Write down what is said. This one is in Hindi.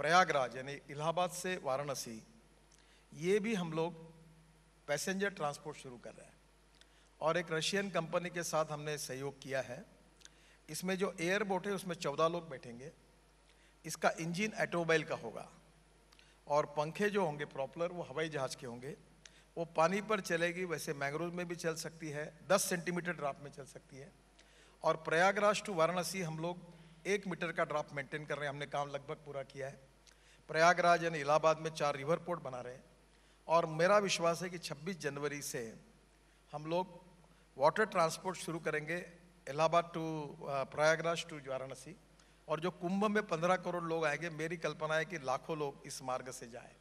प्रयागराज यानी इलाहाबाद से वाराणसी ये भी हम लोग पैसेंजर ट्रांसपोर्ट शुरू कर रहे हैं और एक रशियन कंपनी के साथ हमने सहयोग किया है इसमें जो एयरबोट है उसमें चौदह लोग बैठेंगे इसका इंजन ऑटोमोबाइल का होगा और पंखे जो होंगे प्रॉपलर वो हवाई जहाज़ के होंगे वो पानी पर चलेगी वैसे मैंग्रोव में भी चल सकती है 10 सेंटीमीटर ड्राफ्ट में चल सकती है और प्रयागराज टू वाराणसी हम लोग एक मीटर का ड्रॉप मेंटेन कर रहे हैं हमने काम लगभग पूरा किया है प्रयागराज यानी इलाहाबाद में चार रिवर पोर्ट बना रहे हैं और मेरा विश्वास है कि 26 जनवरी से हम लोग वाटर ट्रांसपोर्ट शुरू करेंगे इलाहाबाद टू प्रयागराज टू वाराणसी और जो कुंभ में पंद्रह करोड़ लोग आएंगे मेरी कल्पना है कि लाखों लोग इस मार्ग से जाएँ